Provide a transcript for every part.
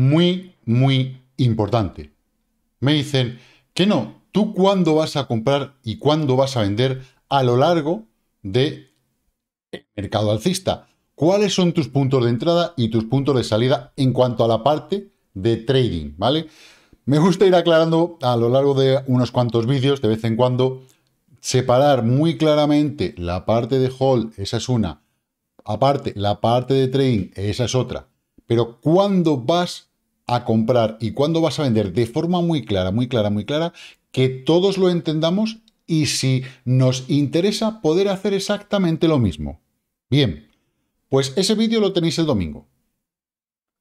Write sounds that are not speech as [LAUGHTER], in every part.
muy, muy importante. Me dicen que no, tú cuándo vas a comprar y cuándo vas a vender a lo largo de mercado alcista. ¿Cuáles son tus puntos de entrada y tus puntos de salida en cuanto a la parte de trading? ¿Vale? Me gusta ir aclarando a lo largo de unos cuantos vídeos de vez en cuando, separar muy claramente la parte de hold, esa es una, aparte la parte de trading, esa es otra. Pero ¿cuándo vas a comprar y cuándo vas a vender de forma muy clara, muy clara, muy clara, que todos lo entendamos y si nos interesa poder hacer exactamente lo mismo. Bien, pues ese vídeo lo tenéis el domingo.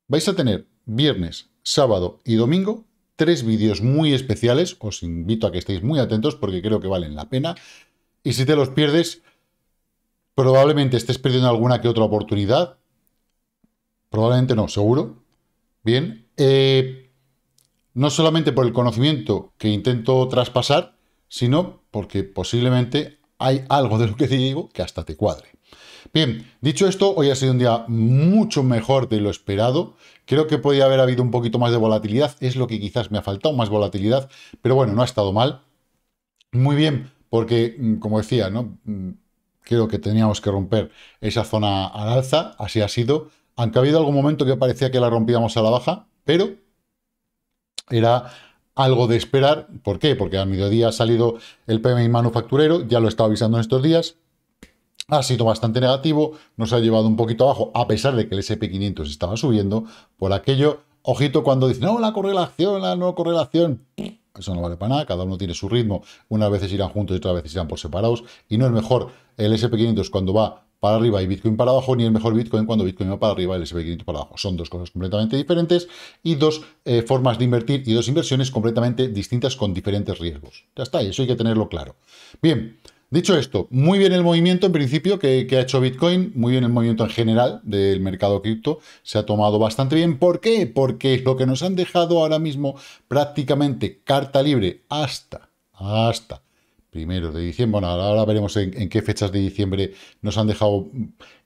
Vais a tener viernes, sábado y domingo tres vídeos muy especiales. Os invito a que estéis muy atentos porque creo que valen la pena. Y si te los pierdes, probablemente estés perdiendo alguna que otra oportunidad. Probablemente no, seguro. Bien, eh, no solamente por el conocimiento que intento traspasar, sino porque posiblemente hay algo de lo que te digo que hasta te cuadre. Bien, dicho esto, hoy ha sido un día mucho mejor de lo esperado. Creo que podía haber habido un poquito más de volatilidad, es lo que quizás me ha faltado, más volatilidad, pero bueno, no ha estado mal. Muy bien, porque mm, como decía, ¿no? Mm, creo que teníamos que romper esa zona al alza, así ha sido. Aunque ha habido algún momento que parecía que la rompíamos a la baja, pero era algo de esperar. ¿Por qué? Porque al mediodía ha salido el PMI manufacturero, ya lo estaba avisando en estos días. Ha sido bastante negativo, nos ha llevado un poquito abajo, a pesar de que el SP500 estaba subiendo. Por aquello, ojito cuando dicen, no, la correlación, la no correlación. Eso no vale para nada, cada uno tiene su ritmo. Unas veces irán juntos y otras veces irán por separados. Y no es mejor el SP500 cuando va para arriba y Bitcoin para abajo, ni el mejor Bitcoin cuando Bitcoin va para arriba y el sp para abajo. Son dos cosas completamente diferentes y dos eh, formas de invertir y dos inversiones completamente distintas con diferentes riesgos. Ya está, eso hay que tenerlo claro. Bien. Dicho esto, muy bien el movimiento en principio que, ha hecho Bitcoin, muy bien el movimiento en general del mercado cripto, se ha tomado bastante bien. ¿Por qué? Porque es lo que nos han dejado ahora mismo prácticamente carta libre hasta, hasta Primero de diciembre. Bueno, ahora veremos en, qué fechas de diciembre nos han dejado.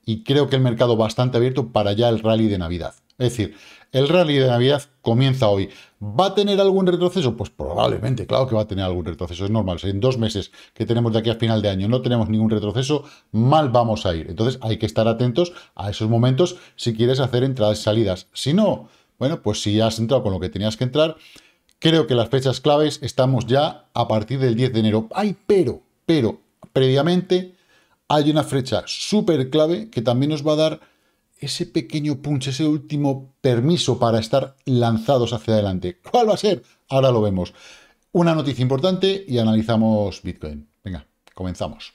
Y creo que el mercado bastante abierto para ya el rally de Navidad. Es decir, el rally de Navidad comienza hoy. ¿Va a tener algún retroceso? Pues probablemente, claro que va a tener algún retroceso. Es normal. Si en dos meses que tenemos de aquí a final de año no tenemos ningún retroceso, mal vamos a ir. Entonces hay que estar atentos a esos momentos si quieres hacer entradas y salidas. Si no, bueno, pues si ya has entrado con lo que tenías que entrar, Creo que las fechas claves estamos ya a partir del 10 de enero. Hay, pero, pero, previamente hay una fecha súper clave que también nos va a dar ese pequeño punch, ese último permiso para estar lanzados hacia adelante. ¿Cuál va a ser? Ahora lo vemos. Una noticia importante y analizamos Bitcoin. Venga, comenzamos.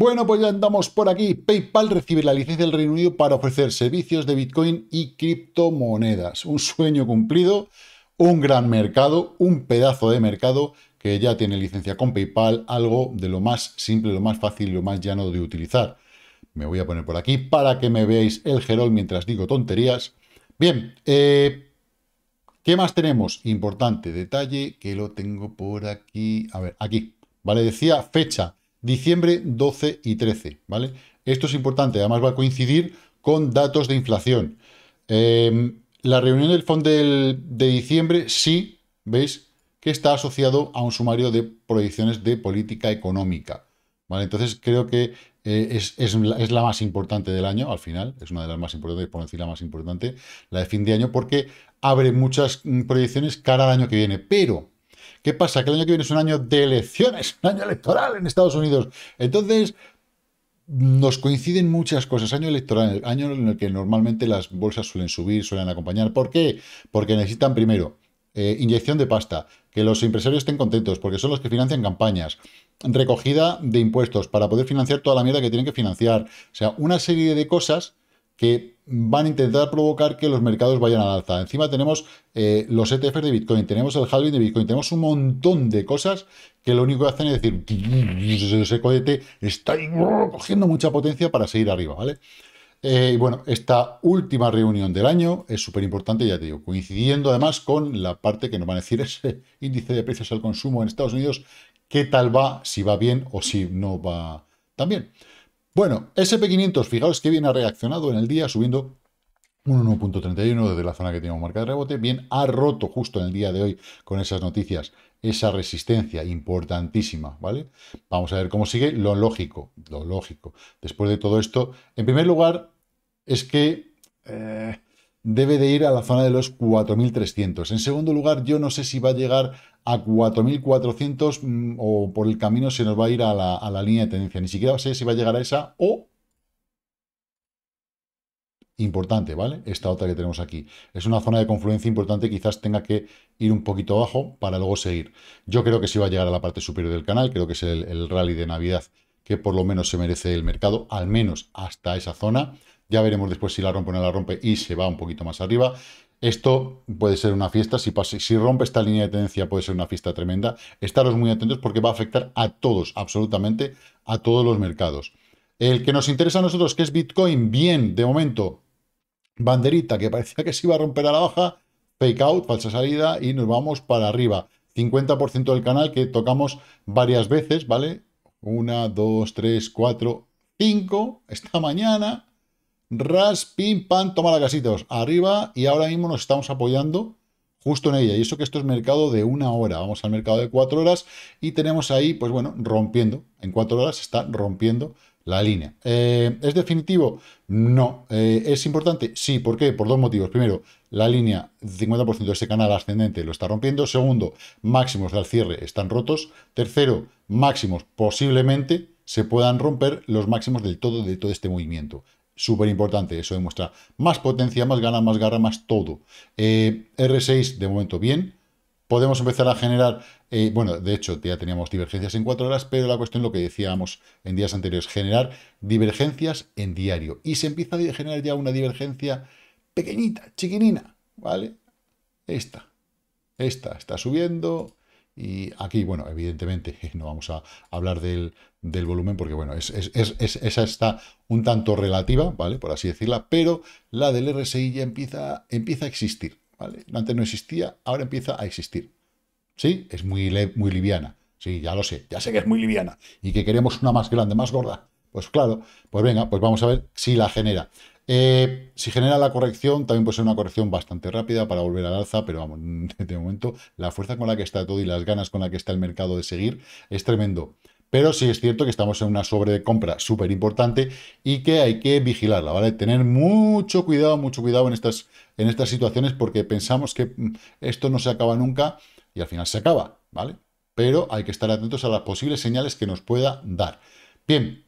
Bueno, pues ya andamos por aquí. PayPal recibe la licencia del Reino Unido para ofrecer servicios de Bitcoin y criptomonedas. Un sueño cumplido, un gran mercado, un pedazo de mercado que ya tiene licencia con PayPal, algo de lo más simple, lo más fácil, lo más llano de utilizar. Me voy a poner por aquí para que me veáis el gerol mientras digo tonterías. Bien, eh, ¿qué más tenemos? Importante detalle que lo tengo por aquí. A ver, aquí. Vale, decía fecha Diciembre 12 y 13, ¿vale? Esto es importante, además va a coincidir con datos de inflación. Em, la reunión del fondo de diciembre sí, veis, que está asociado a un sumario de proyecciones de política económica. ¿vale? Entonces creo que eh, es, la más importante del año, al final, es una de las más importantes, por decir la más importante, la de fin de año, porque abre muchas mm, proyecciones cada año que viene. Pero ¿Qué pasa? Que el año que viene es un año de elecciones, un año electoral en Estados Unidos. Entonces, nos coinciden muchas cosas. Año electoral, año en el que normalmente las bolsas suelen subir, suelen acompañar. ¿Por qué? Porque necesitan primero eh, inyección de pasta, que los empresarios estén contentos, porque son los que financian campañas, recogida de impuestos para poder financiar toda la mierda que tienen que financiar. O sea, una serie de cosas que van a intentar provocar que los mercados vayan al alza. Encima tenemos eh, los ETFs de Bitcoin, tenemos el halving de Bitcoin, tenemos un montón de cosas que lo único que hacen es decir, ese cohete está cogiendo mucha potencia para seguir arriba, ¿vale? Eh, bueno, esta última reunión del año es súper importante, ya te digo, coincidiendo además con la parte que nos van a decir [LAUGHS] ese índice de precios al consumo en Estados Unidos, qué tal va, si va bien o si no va tan bien. Bueno, SP500, fijaos que bien ha reaccionado en el día subiendo un 1.31 desde la zona que teníamos marca de rebote. Bien, ha roto justo en el día de hoy con esas noticias esa resistencia importantísima, ¿vale? Vamos a ver cómo sigue. Lo lógico, lo lógico. Después de todo esto, en primer lugar, es que eh, debe de ir a la zona de los 4.300. En segundo lugar, yo no sé si va a llegar a 4.400 mm, o por el camino se nos va a ir a la, línea de tendencia. Ni siquiera sé si va a llegar a esa o... Importante, ¿vale? Esta otra que tenemos aquí. Es una zona de confluencia importante, quizás tenga que ir un poquito abajo para luego seguir. Yo creo que sí va a llegar a la parte superior del canal, creo que es el rally de Navidad que por lo menos se merece el mercado, al menos hasta esa zona. Ya veremos después si la rompe o no la rompe y se va un poquito más arriba. Esto puede ser una fiesta, si, si rompe esta línea de tendencia puede ser una fiesta tremenda. Estaros muy atentos porque va a afectar a todos, absolutamente a todos los mercados. El que nos interesa a nosotros, que es Bitcoin, bien, de momento, banderita que parecía que se iba a romper a la baja, fake out, falsa salida y nos vamos para arriba. 50% del canal que tocamos varias veces, ¿vale? Una, dos, tres, cuatro, cinco, esta mañana, Ras, pim, pam, toma la casita Arriba y ahora mismo nos estamos apoyando justo en ella. Y eso que esto es mercado de una hora. Vamos al mercado de cuatro horas y tenemos ahí, pues bueno, rompiendo. En cuatro horas está rompiendo la línea. Eh, ¿Es definitivo? No. Eh, ¿Es importante? Sí. ¿Por qué? Por dos motivos. Primero, la línea 50% de ese canal ascendente lo está rompiendo. Segundo, máximos del cierre están rotos. Tercero, máximos posiblemente se puedan romper los máximos del todo de todo este movimiento. Súper importante, eso demuestra más potencia, más gana, más garra, más todo. Eh, R6 de momento bien. Podemos empezar a generar, eh, bueno, de hecho ya teníamos divergencias en cuatro horas, pero la cuestión, lo que decíamos en días anteriores, generar divergencias en diario. Y se empieza a generar ya una divergencia pequeñita, chiquinina, ¿vale? Esta, esta está subiendo, y aquí, bueno, evidentemente [LAUGHS] no vamos a hablar del, del volumen, porque bueno, es, es, es, esa está un tanto relativa, ¿vale? Por así decirla, pero la del RSI ya empieza, empieza a existir, ¿vale? Antes no existía, ahora empieza a existir. ¿Sí? Es muy, muy liviana. Sí, ya lo sé, ya sé que es muy liviana y que queremos una más grande, más gorda. Pues claro, pues venga, pues vamos a ver si la genera. Eh, si genera la corrección, también puede ser una corrección bastante rápida para volver al alza, pero vamos, [LAUGHS] de momento la fuerza con la que está todo y las ganas con la que está el mercado de seguir es tremendo pero sí es cierto que estamos en una sobrecompra súper importante y que hay que vigilarla, ¿vale? Tener mucho cuidado, mucho cuidado en estas, en estas situaciones porque pensamos que mm, esto no se acaba nunca y al final se acaba, ¿vale? Pero hay que estar atentos a las posibles señales que nos pueda dar. Bien,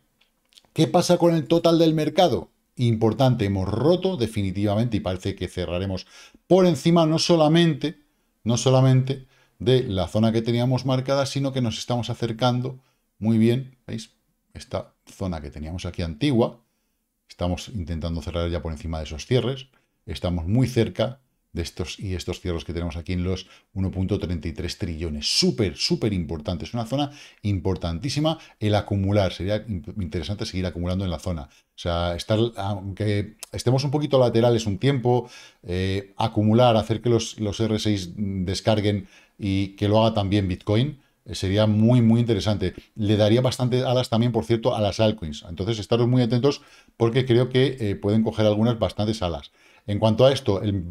¿qué pasa con el total del mercado? Importante, hemos roto definitivamente y parece que cerraremos por encima no solamente, no solamente de la zona que teníamos marcada, sino que nos estamos acercando muy bien, ¿veis? Esta zona que teníamos aquí antigua, estamos intentando cerrar ya por encima de esos cierres, estamos muy cerca de estos y estos cierres que tenemos aquí en los 1.33 trillones. Súper, súper importante. Es una zona importantísima el acumular. Sería interesante seguir acumulando en la zona. O sea, estar, aunque estemos un poquito laterales un tiempo, eh, acumular, hacer que los, los R6 descarguen y que lo haga también Bitcoin, eh, sería muy, muy interesante. Le daría bastantes alas también, por cierto, a las altcoins. Entonces, estaros muy atentos porque creo que eh, pueden coger algunas bastantes alas. En cuanto a esto, el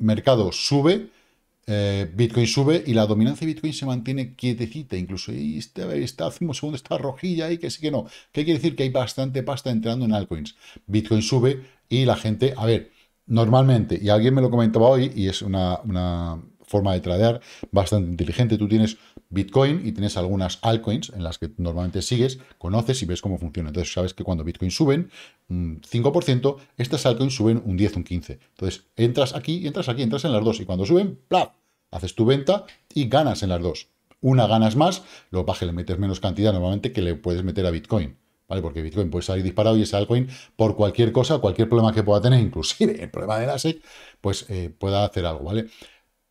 mercado sube, eh, Bitcoin sube y la dominancia de Bitcoin se mantiene quietecita. Incluso y este, está, está, hace un segundo está rojilla ahí, que sí que no. ¿Qué quiere decir? Que hay bastante pasta entrando en altcoins. Bitcoin sube y la gente, a ver, normalmente, y alguien me lo comentaba hoy, y es una, una forma de tradear bastante inteligente. Tú tienes Bitcoin y tienes algunas altcoins en las que normalmente sigues, conoces y ves cómo funciona. Entonces sabes que cuando Bitcoin suben un 5%, estas altcoins suben un 10, un 15. Entonces entras aquí, entras aquí, entras en las dos y cuando suben, ¡plaf! Haces tu venta y ganas en las dos. Una ganas más, lo baje, le metes menos cantidad normalmente que le puedes meter a Bitcoin. ¿Vale? Porque Bitcoin puede salir disparado y ese altcoin, por cualquier cosa, cualquier problema que pueda tener, [LAUGHS] inclusive el problema de la SEC, pues eh, pueda hacer algo, ¿vale?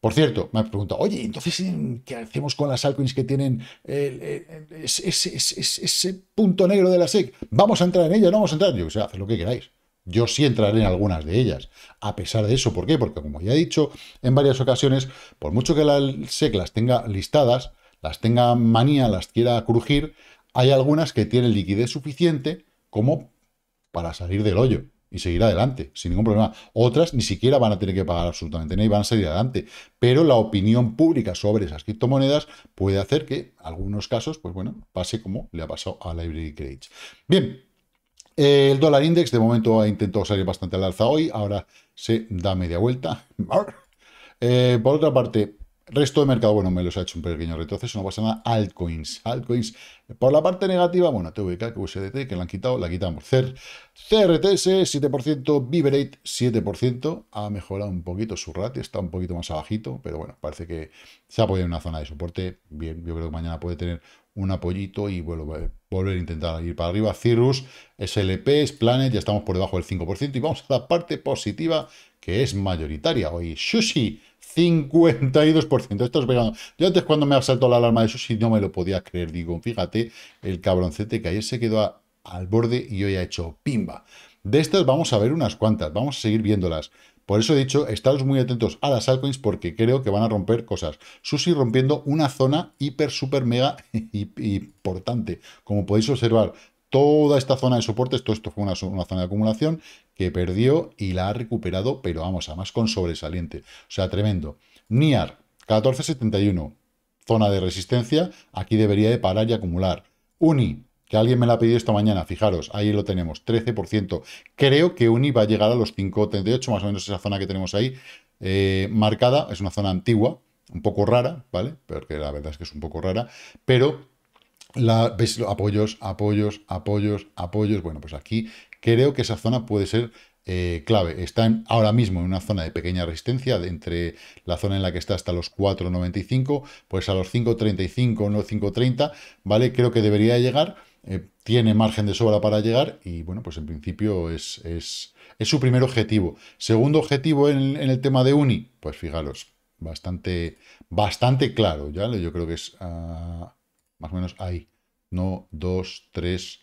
Por cierto, me ha preguntado, oye, entonces, eh, ¿qué hacemos con las altcoins que tienen eh, eh, ese, punto negro de la SEC? ¿Vamos a entrar en ellas? ¿No vamos a entrar? Yo o sea, haced lo que queráis. Yo sí entraré en algunas de ellas. A pesar de eso, ¿por qué? Porque como ya he dicho en varias ocasiones, por mucho que la SEC las tenga listadas, las tenga manía, las quiera crujir, hay algunas que tienen liquidez suficiente como para salir del hoyo y seguir adelante, sin ningún problema. Otras ni siquiera van a tener que pagar absolutamente nada y van a seguir adelante. Pero la opinión pública sobre esas criptomonedas puede hacer que, en algunos casos, pues bueno, pase como le ha pasado a Library Credits. Bien, el dólar index de momento ha intentado salir bastante al alza hoy, ahora se da media vuelta. [LAUGHS] Eh, por otra parte, Resto de mercado, bueno, me los ha hecho un pequeño retroceso, no pasa nada. Altcoins, altcoins. Por la parte negativa, bueno, TVK, USDT, que la han quitado, la quitamos. CER, CRTS, 7%, Vibrate, 7%. Ha mejorado un poquito su ratio, está un poquito más abajito, pero bueno, parece que se ha apoyado en una zona de soporte. Bien, yo creo que mañana puede tener un apoyito y bueno, eh, volver a intentar ir para arriba. Cirrus, SLP, Planet, ya estamos por debajo del 5%. Y vamos a la parte positiva, que es mayoritaria. Hoy, Sushi 52%. Esto es vegano. Yo antes cuando me asaltó la alarma de sushi no me lo podía creer. Digo, fíjate, el cabroncete que ayer se quedó al borde y hoy ha hecho pimba. De estas vamos a ver unas cuantas, vamos a seguir viéndolas. Por eso he dicho, estaros muy atentos a las altcoins porque creo que van a romper cosas. Sushi rompiendo una zona hiper, super, mega importante. [LAUGHS] Como podéis observar, toda esta zona de soporte, todo esto fue una, zona de acumulación que perdió y la ha recuperado, pero vamos, además con sobresaliente. O sea, tremendo. NIAR, 1471, zona de resistencia, aquí debería de parar y acumular. UNI, que alguien me la ha pedido esta mañana, fijaros, ahí lo tenemos, 13%. Creo que UNI va a llegar a los 5,38, más o menos esa zona que tenemos ahí eh, marcada, es una zona antigua, un poco rara, ¿vale? Porque la verdad es que es un poco rara, pero la, ¿Veis? Apoyos, apoyos, apoyos, apoyos. Bueno, pues aquí creo que esa zona puede ser eh, clave. Está ahora mismo en una zona de pequeña resistencia, de entre la zona en la que está hasta los 4.95, pues a los 5.35, no 5.30, ¿vale? Creo que debería llegar. Eh, tiene margen de sobra para llegar y, bueno, pues en principio es, es, su primer objetivo. Segundo objetivo en, el tema de Uni, pues fijaros, bastante, bastante claro, ¿ya? Yo creo que es... Ah, más o menos ahí. No dos, tres,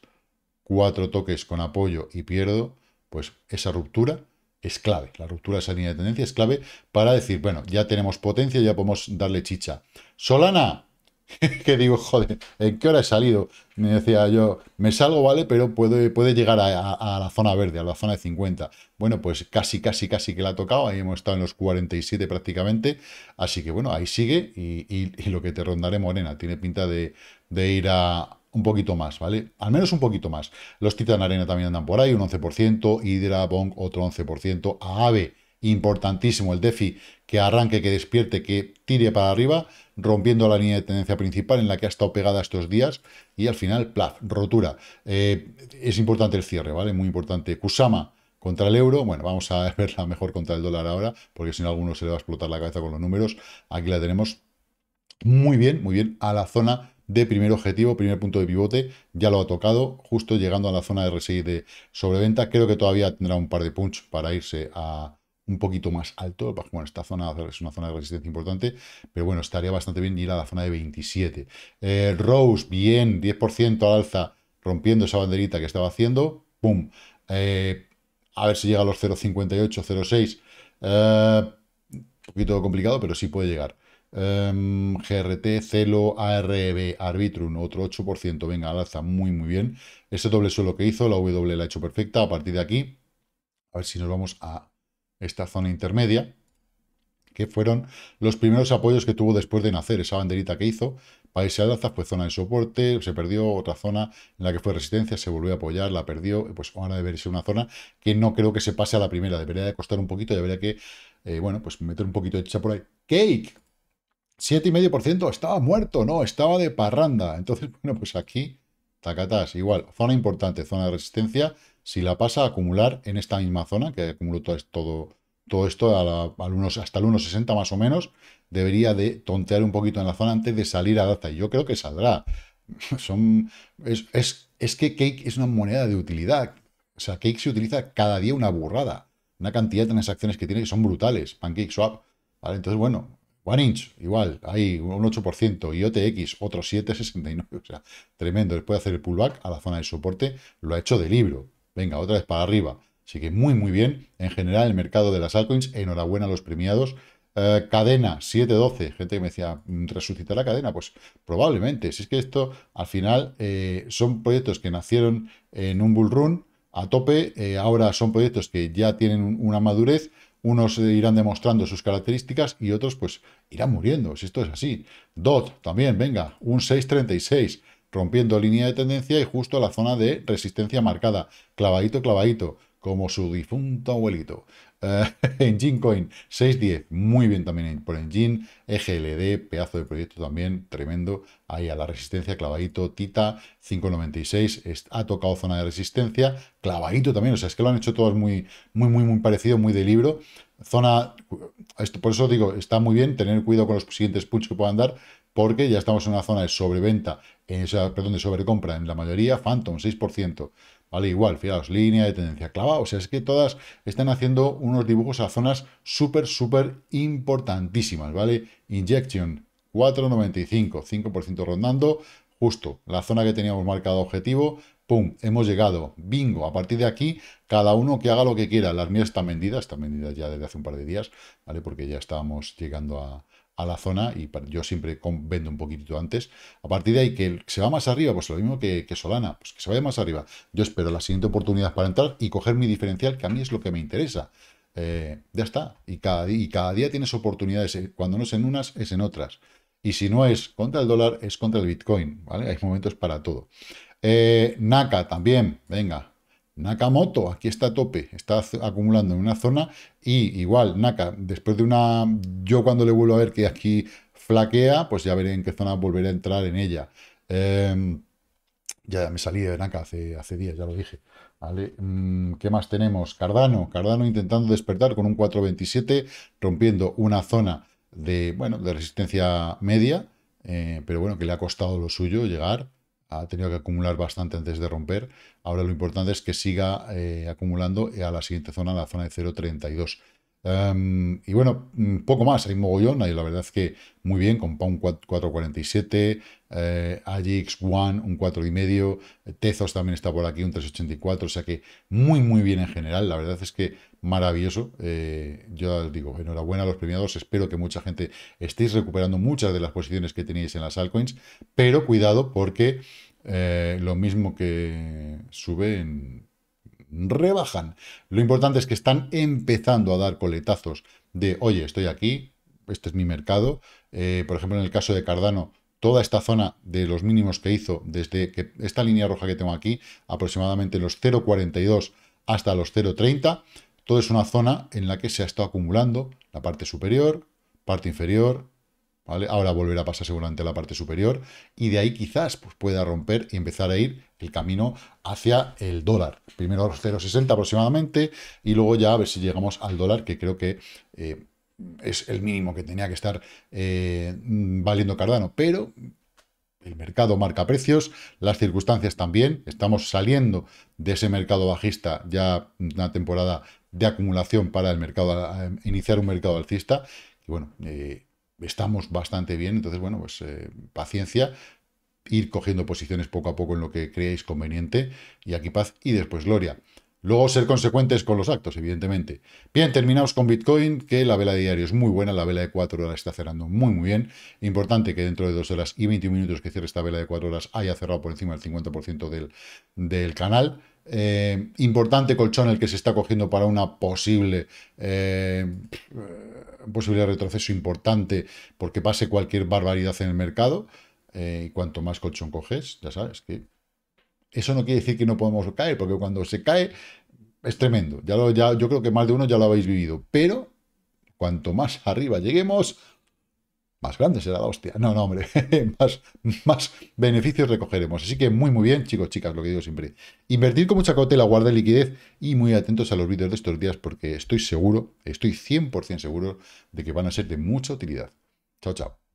cuatro toques con apoyo y pierdo, pues esa ruptura es clave. La ruptura de esa línea de tendencia es clave para decir, bueno, ya tenemos potencia, ya podemos darle chicha. Solana, [LAUGHS] que digo, joder, ¿en qué hora he salido? Me decía yo, me salgo, vale, pero puede, puede llegar a, la zona verde, a la zona de 50. Bueno, pues casi, casi, casi que la ha tocado. Ahí hemos estado en los 47 prácticamente. Así que bueno, ahí sigue y, lo que te rondaré, Morena, tiene pinta de, de ir a, un poquito más, ¿vale? Al menos un poquito más. Los Titan Arena también andan por ahí, un 11%, Hydra, Bong, otro 11%, AAVE importantísimo el DeFi que arranque, que despierte, que tire para arriba, rompiendo la línea de tendencia principal en la que ha estado pegada estos días y al final, plaf, rotura. Eh, es importante el cierre, ¿vale? Muy importante. Kusama contra el euro, bueno, vamos a [LAUGHS] verla mejor contra el dólar ahora, porque si no a alguno se le va a explotar la cabeza con los números. Aquí la tenemos muy bien, muy bien, a la zona de primer objetivo, primer punto de pivote, ya lo ha tocado, justo llegando a la zona de RSI de sobreventa, creo que todavía tendrá un par de punch para irse a, un poquito más alto. Pues, bueno, esta zona es una zona de resistencia importante, pero bueno, estaría bastante bien ir a la zona de 27. Eh, Rose, bien, 10% al alza, rompiendo esa banderita que estaba haciendo. ¡Pum! Eh, a ver si llega a los 0.58, 0.6. Eh, un poquito complicado, pero sí puede llegar. Em, GRT, Celo, ARB, Arbitrum, otro 8%, venga, al alza, muy, muy bien. Ese doble suelo que hizo, la W la ha hecho perfecta, a partir de aquí, a ver si nos vamos a esta zona intermedia, que fueron los primeros apoyos que tuvo después de nacer, esa banderita que hizo, país de alza, fue pues, zona de soporte, se perdió otra zona en la que fue resistencia, se volvió a apoyar, la perdió, pues ahora debería ser una zona que no creo que se pase a la primera, debería de costar un poquito y habría que, eh, bueno, pues meter un poquito de chicha por ahí. ¡Cake! 7,5% estaba muerto, no, estaba de parranda. Entonces, [LAUGHS] bueno, pues aquí Tacatás, igual, zona importante, zona de resistencia. Si la pasa a acumular en esta misma zona, que acumuló todo, todo, esto a hasta el 1.60 más o menos, debería de tontear un poquito en la zona antes de salir a alza. Y yo creo que saldrá. [LAUGHS] Son, es, es, es que Cake es una moneda de utilidad. O sea, Cake se utiliza cada día una burrada. Una cantidad de transacciones que tiene que son brutales. Pancake Swap. ¿Vale? Entonces, bueno, One 1inch, igual, hay un 8%, y otro 7,69, o sea, tremendo. Después de hacer el pullback a la zona de soporte, lo ha hecho de libro. Venga, otra vez para arriba. Así que muy, muy bien. En general, el mercado de las altcoins, enhorabuena a los premiados. Eh, cadena 712, gente que me decía, mm, ¿resucitará cadena? Pues probablemente. Si es que esto, al final, eh, son proyectos que nacieron en un bull run a tope, eh, ahora son proyectos que ya tienen una madurez, unos irán demostrando sus características y otros pues irán muriendo, si esto es así. DOT también, venga, un 636, rompiendo línea de tendencia y justo a la zona de resistencia marcada, clavadito, clavadito, como su difunto abuelito. Eh, [LAUGHS] en Engine Coin 610, muy bien también por Engine. EGLD, pedazo de proyecto también, tremendo. Ahí a la resistencia, clavadito, Tita, 596, ha tocado zona de resistencia, clavadito también, o sea, es que lo han hecho todos muy, muy, muy, muy parecido, muy de libro. Zona, esto, por eso digo, está muy bien tener cuidado con los siguientes puntos que puedan dar, porque ya estamos en una zona de sobreventa, en esa, perdón, de sobrecompra en la mayoría, Phantom 6%, ¿vale? Igual, fijaos, línea de tendencia clava, o sea, es que todas están haciendo unos dibujos a zonas súper, súper importantísimas, ¿vale? Injection, 4,95, 5% rondando, justo la zona que teníamos marcado objetivo, ¡pum! Hemos llegado, bingo, a partir de aquí, cada uno que haga lo que quiera, las mías están vendidas, están vendidas ya desde hace un par de días, ¿vale? Porque ya estábamos llegando a, a la zona y yo siempre vendo un poquitito antes. A partir de ahí, que se va más arriba, pues lo mismo que, Solana, pues que se vaya más arriba. Yo espero la siguiente oportunidad para entrar y coger mi diferencial, que a mí es lo que me interesa. Eh, ya está. Y cada, y cada día tienes oportunidades. Eh, cuando no es en unas, es en otras. Y si no es contra el dólar, es contra el Bitcoin. ¿vale? Hay momentos para todo. NACA eh, Naka también, venga, Nakamoto, aquí está a tope, está acumulando en una zona y igual Naka, después de una... Yo cuando le vuelvo a ver que aquí flaquea, pues ya veré en qué zona volveré a entrar en ella. Em, ya me salí de Naka hace, días, ya lo dije. Mm, ¿Qué más tenemos? Cardano, Cardano intentando despertar con un 427, rompiendo una zona de, bueno, de resistencia media, eh, pero bueno, que le ha costado lo suyo llegar ha tenido que acumular bastante antes de romper. Ahora lo importante es que siga eh, acumulando a la siguiente zona, la zona de 0.32. Em, y bueno, mm, poco más, hay mogollón, hay la verdad es que muy bien, con un 447, eh, AGX One un 4,5, eh, Tezos también está por aquí un 384, o sea que muy muy bien en general, la verdad es que maravilloso, eh, yo digo, enhorabuena a los premiados, espero que mucha gente estéis recuperando muchas de las posiciones que teníais en las altcoins, pero cuidado porque eh, lo mismo que sube en, rebajan. Lo importante es que están empezando a dar coletazos de, oye, estoy aquí, este es mi mercado. Eh, por ejemplo, en el caso de Cardano, toda esta zona de los mínimos que hizo, desde que esta línea roja que tengo aquí, aproximadamente los 0,42 hasta los 0,30, todo es una zona en la que se ha estado acumulando la parte superior, parte inferior, Ahora volverá a pasar seguramente a la parte superior y de ahí quizás pues, pueda romper y empezar a ir el camino hacia el dólar. Primero 0,60 aproximadamente y luego ya a ver si llegamos al dólar, que creo que eh, es el mínimo que tenía que estar eh, valiendo Cardano, pero el mercado marca precios, las circunstancias también, estamos saliendo de ese mercado bajista ya una temporada de acumulación para el mercado, eh, iniciar un mercado alcista, y bueno, estamos bastante bien, entonces, bueno, pues eh, paciencia, ir cogiendo posiciones poco a poco en lo que creáis conveniente, y aquí paz y después gloria. Luego ser consecuentes con los actos, evidentemente. Bien, terminamos con Bitcoin, que la vela de diario es muy buena, la vela de 4 horas está cerrando muy muy bien. Importante que dentro de dos horas y 20 minutos que cierre esta vela de cuatro horas haya cerrado por encima del 50% del, del canal. Eh, importante colchón el que se está cogiendo para una posible eh, posible retroceso importante porque pase cualquier barbaridad en el mercado. Eh, y cuanto más colchón coges, ya sabes que eso no quiere decir que no podemos caer, porque cuando se cae es tremendo. yo creo que más de uno ya lo habéis vivido, pero cuanto más arriba lleguemos, más grande será la hostia. No, no, hombre, [LAUGHS] más, más beneficios recogeremos. Así que muy, muy bien, chicos, chicas, lo que digo siempre. Invertir con mucha cautela, guarda liquidez y muy atentos a los vídeos de estos días porque estoy seguro, estoy 100% seguro de que van a ser de mucha utilidad. Chao, chao.